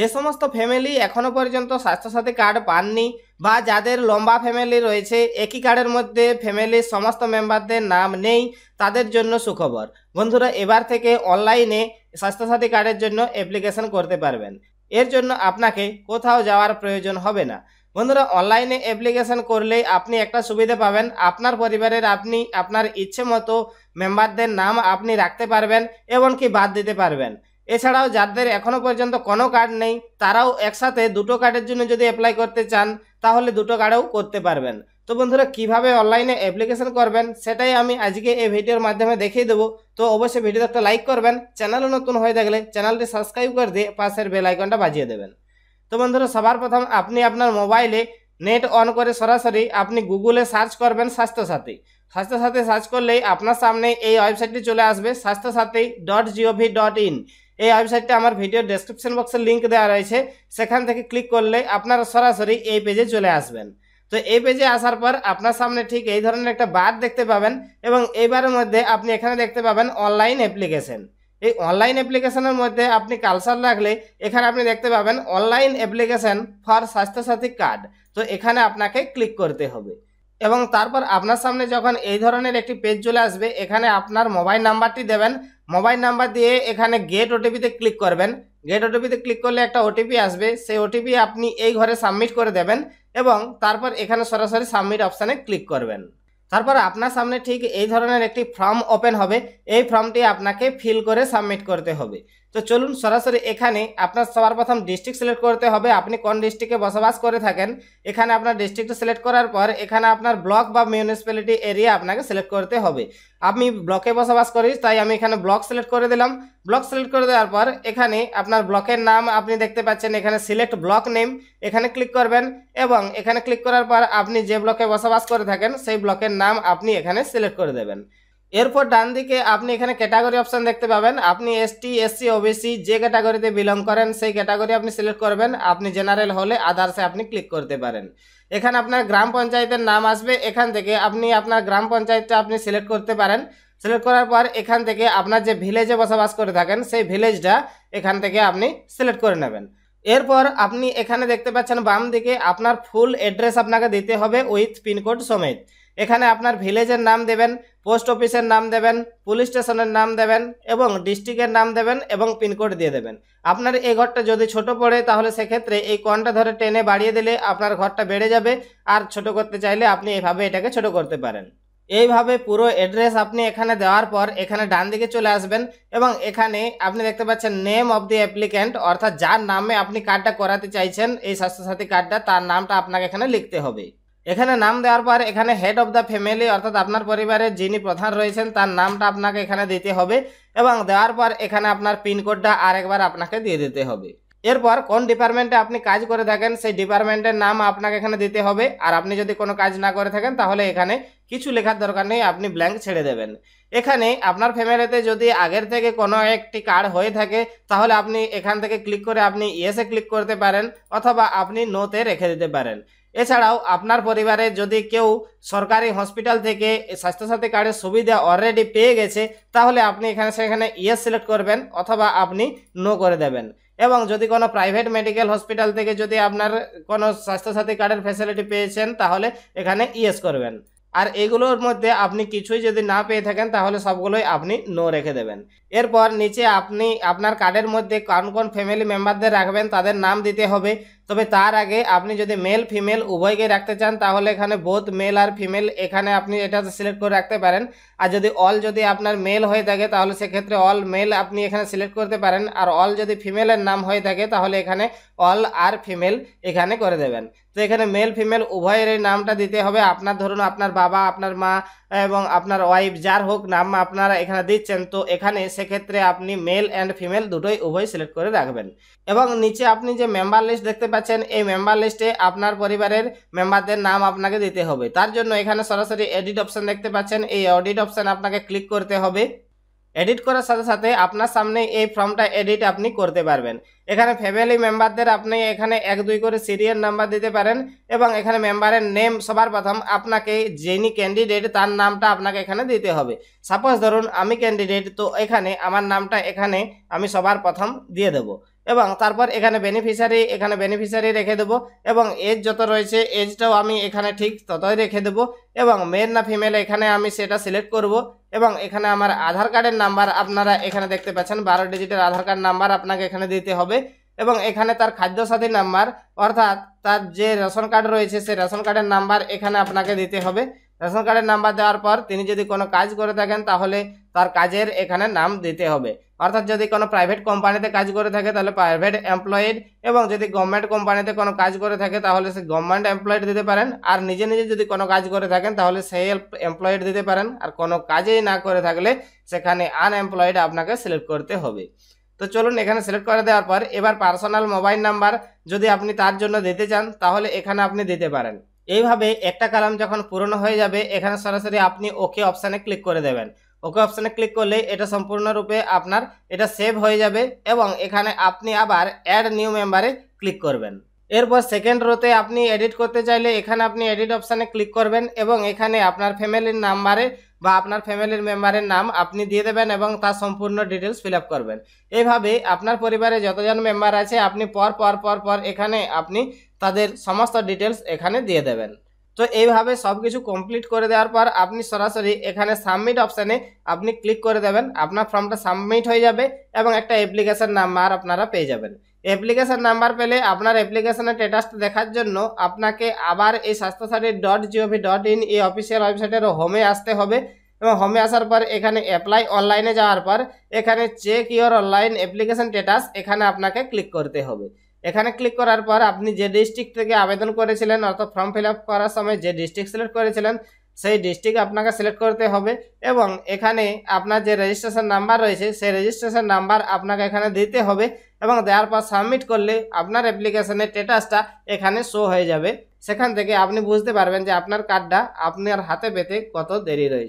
যে সমস্ত ফ্যামিলি এখনও পর্যন্ত স্বাস্থ্যসাথী কার্ড পাননি বা যাদের লম্বা ফ্যামিলি রয়েছে একই কার্ডের মধ্যে ফ্যামিলির সমস্ত মেম্বারদের নাম নেই তাদের জন্য সুখবর বন্ধুরা এবার থেকে অনলাইনে স্বাস্থ্যসাথী কার্ডের জন্য অ্যাপ্লিকেশন করতে পারবেন এর জন্য আপনাকে কোথাও যাওয়ার প্রয়োজন হবে না বন্ধুরা অনলাইনে অ্যাপ্লিকেশন করলে আপনি একটা সুবিধা পাবেন আপনার পরিবারের আপনি আপনার ইচ্ছে মতো মেম্বারদের নাম আপনি রাখতে পারবেন এমনকি বাদ দিতে পারবেন এছাড়াও যাদের এখনও পর্যন্ত কোনো কার্ড নেই তারাও একসাথে দুটো কার্ডের জন্য যদি অ্যাপ্লাই করতে চান তাহলে দুটো কার্ডেও করতে পারবেন তো বন্ধুরা কিভাবে অনলাইনে অ্যাপ্লিকেশন করবেন সেটাই আমি আজকে এই ভিডিওর মাধ্যমে দেখিয়ে দেবো তো অবশ্যই ভিডিওতে একটা লাইক করবেন চ্যানেলে নতুন হয়ে থাকলে চ্যানেলটি সাবস্ক্রাইব করে দিয়ে পাশের বেল আইকনটা বাজিয়ে দেবেন তো বন্ধুরা সবার প্রথম আপনি আপনার মোবাইলে নেট অন করে সরাসরি আপনি গুগলে সার্চ করবেন স্বাস্থ্যসাথী স্বাস্থ্যসাথী সার্চ করলেই আপনার সামনে এই ওয়েবসাইটটি চলে আসবে Swasthyasathi dot G O V dot in এই ওয়েবসাইটটা আমার ভিডিও ডেসক্রিপশন বক্সে লিঙ্ক দেওয়া রয়েছে সেখান থেকে ক্লিক করলে আপনারা সরাসরি এই পেজে চলে আসবেন তো এই পেজে আসার পর আপনার সামনে ঠিক এই ধরনের একটা বার দেখতে পাবেন এবং এইবারের মধ্যে আপনি এখানে দেখতে পাবেন অনলাইন অ্যাপ্লিকেশন এই অনলাইন অ্যাপ্লিকেশনের মধ্যে আপনি কালসার লাগলে এখানে আপনি দেখতে পাবেন online application for Swasthyasathi card তো এখানে আপনাকে ক্লিক করতে হবে এবং তারপর আপনার সামনে যখন এই ধরনের একটি পেজ চলে আসবে এখানে আপনার মোবাইল নাম্বারটি দেবেন মোবাইল নাম্বার দিয়ে এখানে গেট ওটিপিতে ক্লিক করবেন গেট ওটিপিতে ক্লিক করলে একটা ওটিপি আসবে সেই ওটিপি আপনি এই ঘরে সাবমিট করে দেবেন এবং তারপর এখানে সরাসরি সাবমিট অপশানে ক্লিক করবেন তারপর আপনার সামনে ঠিক এই ধরনের একটি ফর্ম ওপেন হবে এই ফর্মটি আপনাকে ফিল করে সাবমিট করতে হবে তো চলুন সরাসরি এখানে আপনার সবার প্রথম ডিস্ট্রিক্ট সিলেক্ট করতে হবে আপনি কোন ডিস্ট্রিক্টে বসবাস করে থাকেন এখানে আপনার ডিস্ট্রিক্ট সিলেক্ট করার পর এখানে আপনার ব্লক বা মিউনিসিপ্যালিটি এরিয়া আপনাকে সিলেক্ট করতে হবে আমি ব্লকে বসবাস করি তাই আমি এখানে ব্লক সিলেক্ট করে দিলাম ব্লক সিলেক্ট করে দেওয়ার পর এখানে আপনার ব্লকের নাম আপনি দেখতে পাচ্ছেন এখানে সিলেক্ট ব্লক নেম এখানে ক্লিক করবেন এবং এখানে ক্লিক করার পর আপনি যে ব্লকে বসবাস করে থাকেন সেই ব্লকের নাম আপনি এখানে সিলেক্ট করে দেবেন এরপর ডান দিকে আপনি এখানে ক্যাটাগরি অপশান দেখতে পাবেন আপনি এসটি এসসি ওবিসি যে ক্যাটাগরিতে বিলং করেন সেই ক্যাটাগরি আপনি সিলেক্ট করবেন আপনি জেনারেল হলে আদার্সে আপনি ক্লিক করতে পারেন এখানে আপনার গ্রাম পঞ্চায়েতের নাম আসবে এখান থেকে আপনি আপনার গ্রাম পঞ্চায়েতটা আপনি সিলেক্ট করতে পারেন সিলেক্ট করার পর এখান থেকে আপনার যে ভিলেজে বসবাস করে থাকেন সেই ভিলেজটা এখান থেকে আপনি সিলেক্ট করে নেবেন এরপর আপনি এখানে দেখতে পাচ্ছেন বাম দিকে আপনার ফুল অ্যাড্রেস আপনাকে দিতে হবে উইথ পিনকোড সমেত এখানে আপনার ভিলেজের নাম দেবেন পোস্ট অফিসের নাম দেবেন পুলিশ স্টেশনের নাম দেবেন এবং ডিস্ট্রিক্টের নাম দেবেন এবং পিনকোড দিয়ে দেবেন আপনার এই ঘরটা যদি ছোট পড়ে তাহলে সেক্ষেত্রে এই কনটা ধরে টেনে বাড়িয়ে দিলে আপনার ঘরটা বেড়ে যাবে আর ছোট করতে চাইলে আপনি এভাবে এটাকে ছোট করতে পারেন এইভাবে পুরো অ্যাড্রেস আপনি এখানে দেওয়ার পর এখানে ডান দিকে চলে আসবেন এবং এখানে আপনি দেখতে পাচ্ছেন নেম অব দি অ্যাপ্লিক্যান্ট অর্থাৎ যার নামে আপনি কার্ডটা করাতে চাইছেন এই স্বাস্থ্যসাথী কার্ডটা তার নামটা আপনাকে এখানে লিখতে হবে এখানে নাম দেওয়ার পর এখানে হেড অফ দ্য ফ্যামিলি অর্থাৎ আপনার পরিবারের যিনি প্রধান রয়েছেন তার নামটা আপনাকে এখানে দিতে হবে এবং দেওয়ার পর এখানে আপনার পিনকোডটা আরেকবার আপনাকে দিয়ে দিতে হবে এরপর কোন ডিপার্টমেন্টে আপনি কাজ করে থাকেন সেই ডিপার্টমেন্টের নাম আপনাকে এখানে দিতে হবে আর আপনি যদি কোনো কাজ না করে থাকেন তাহলে এখানে কিছু লেখার দরকার নেই আপনি ব্ল্যাঙ্ক ছেড়ে দেবেন এখানে আপনার ফ্যামিলিতে যদি আগের থেকে কোনো একটি কার্ড হয়ে থাকে তাহলে আপনি এখান থেকে ক্লিক করে আপনি ইয়েসে ক্লিক করতে পারেন অথবা আপনি নোতে রেখে দিতে পারেন এছাড়াও আপনার পরিবারে যদি কেউ সরকারি হসপিটাল থেকে স্বাস্থ্যসাথী কার্ডের সুবিধা অলরেডি পেয়ে গেছে তাহলে আপনি এখানে সেখানে ইয়েস সিলেক্ট করবেন অথবা আপনি নো করে দেবেন এবং যদি কোনো প্রাইভেট মেডিকেল হসপিটাল থেকে যদি আপনার কোনো স্বাস্থ্যসাথী কার্ডের ফ্যাসিলিটি পেয়েছেন তাহলে এখানে ইয়েস করবেন আর এগুলোর মধ্যে আপনি কিছুই যদি না পেয়ে থাকেন তাহলে সবগুলোই আপনি নো রেখে দেবেন এরপর নিচে আপনি আপনার কার্ডের মধ্যে কোন কোন ফ্যামিলি মেম্বারদের রাখবেন তাদের নাম দিতে হবে তবে তার আগে আপনি যদি মেল ফিমেল উভয়কে রাখতে চান তাহলে এখানে বোধ মেল আর ফিমেল এখানে আপনি এটা সিলেক্ট করে রাখতে পারেন আর যদি অল যদি আপনার মেল হয়ে থাকে তাহলে সেক্ষেত্রে অল মেল আপনি এখানে সিলেক্ট করতে পারেন আর অল যদি ফিমেলের নাম হয়ে থাকে তাহলে এখানে অল আর ফিমেল এখানে করে দেবেন তো এখানে মেল ফিমেল উভয়ের নামটা দিতে হবে আপনার ধরুন আপনার বাবা আপনার মা এবং আপনার ওয়াইফ যার হোক নাম আপনারা এখানে দিচ্ছেন তো এখানে সেক্ষেত্রে আপনি মেল অ্যান্ড ফিমেল দুটোই উভয় সিলেক্ট করে রাখবেন এবং নিচে আপনি যে মেম্বার লিস্ট দেখতে পাচ্ছেন পাচ্ছেন এই মেম্বার লিস্টে আপনার পরিবারের মেম্বারদের নাম আপনাকে দিতে হবে তার জন্য এখানে সরাসরি এডিট অপশান দেখতে পাচ্ছেন এই অডিট অপশান আপনাকে ক্লিক করতে হবে এডিট করার সাথে সাথে আপনার সামনে এই ফর্মটা এডিট আপনি করতে পারবেন এখানে ফ্যামিলি মেম্বারদের আপনি এখানে এক দুই করে সিরিয়াল নাম্বার দিতে পারেন এবং এখানে মেম্বারের নেম সবার প্রথম আপনাকে যিনি ক্যান্ডিডেট তার নামটা আপনাকে এখানে দিতে হবে সাপোজ ধরুন আমি ক্যান্ডিডেট তো এখানে আমার নামটা এখানে আমি সবার প্রথম দিয়ে দেবো এবং তারপর এখানে বেনিফিশিয়ারি এখানে বেনিফিশিয়ারি রেখে দেবো এবং এজ যত রয়েছে এজটাও আমি এখানে ঠিক ততই রেখে দেবো এবং মেল না ফিমেল এখানে আমি সেটা সিলেক্ট করব এবং এখানে আমার আধার কার্ডের নাম্বার আপনারা এখানে দেখতে পাচ্ছেন বারো ডিজিটের আধার কার্ড নাম্বার আপনাকে এখানে দিতে হবে এবং এখানে তার খাদ্যসাথী নাম্বার অর্থাৎ তার যে রেশন কার্ড রয়েছে সেই রেশন কার্ডের নাম্বার এখানে আপনাকে দিতে হবে রেশন কার্ডের নাম্বার দেওয়ার পর তিনি যদি কোনো কাজ করে থাকেন তাহলে তার কাজের এখানে নাম দিতে হবে অর্থাৎ যদি কোনো প্রাইভেট কোম্পানিতে কাজ করে থাকে তাহলে প্রাইভেট এমপ্লয়েড এবং যদি গভর্নমেন্ট কোম্পানিতে কোনো কাজ করে থাকে তাহলে সে গভর্নমেন্ট এমপ্লয়েড দিতে পারেন আর নিজে নিজে যদি কোনো কাজ করে থাকেন তাহলে সেই এমপ্লয়েড দিতে পারেন আর কোনো কাজেই না করে থাকলে সেখানে আনএমপ্লয়েড আপনাকে সিলেক্ট করতে হবে তো চলুন এখানে সিলেক্ট করে দেওয়ার পর এবার পার্সোনাল মোবাইল নাম্বার যদি আপনি তার জন্য দিতে চান তাহলে এখানে আপনি দিতে পারেন এইভাবে একটা কালাম যখন পূরণ হয়ে যাবে এখানে সরাসরি আপনি ওকে অপশানে ক্লিক করে দেবেন ওকে অপশানে ক্লিক করলে এটা সম্পূর্ণরূপে আপনার এটা সেভ হয়ে যাবে এবং এখানে আপনি আবার অ্যাড নিউ মেম্বারে ক্লিক করবেন এরপর সেকেন্ড রোতে আপনি এডিট করতে চাইলে এখানে আপনি এডিট অপশানে ক্লিক করবেন এবং এখানে আপনার ফ্যামিলির নাম্বারে বা আপনার ফ্যামিলির মেম্বারের নাম আপনি দিয়ে দেবেন এবং তার সম্পূর্ণ ডিটেলস ফিল করবেন এইভাবে আপনার পরিবারে যতজন মেম্বার আছে আপনি পর পর পর পর এখানে আপনি তাদের সমস্ত ডিটেলস এখানে দিয়ে দেবেন তো এইভাবে সব কিছু কমপ্লিট করে দেওয়ার পর আপনি সরাসরি এখানে সাবমিট অপশানে আপনি ক্লিক করে দেবেন আপনার ফর্মটা সাবমিট হয়ে যাবে এবং একটা অ্যাপ্লিকেশান নাম্বার আপনারা পেয়ে যাবেন অ্যাপ্লিকেশান নাম্বার পেলে আপনার অ্যাপ্লিকেশানের স্ট্যাটাস দেখার জন্য আপনাকে আবার এই Swasthyasathi dot G O V dot in এই অফিসিয়াল ওয়েবসাইটের হোমে আসতে হবে এবং হোমে আসার পর এখানে অ্যাপ্লাই অনলাইনে যাওয়ার পর এখানে check your online application status এখানে আপনাকে ক্লিক করতে হবে এখানে ক্লিক করার পর আপনি যে ডিস্ট্রিক্ট থেকে আবেদন করেছিলেন অর্থাৎ ফর্ম ফিল করার সময় যে ডিস্ট্রিক্ট সিলেক্ট করেছিলেন সেই ডিস্ট্রিক্ট আপনাকে সিলেক্ট করতে হবে এবং এখানে আপনার যে রেজিস্ট্রেশন নাম্বার রয়েছে সেই রেজিস্ট্রেশন নাম্বার আপনাকে এখানে দিতে হবে এবং দেওয়ার পর সাবমিট করলে আপনার অ্যাপ্লিকেশনের স্ট্যাটাসটা এখানে শো হয়ে যাবে সেখান থেকে আপনি বুঝতে পারবেন যে আপনার কার্ডটা আপনার হাতে পেতে কত দেরি রয়েছে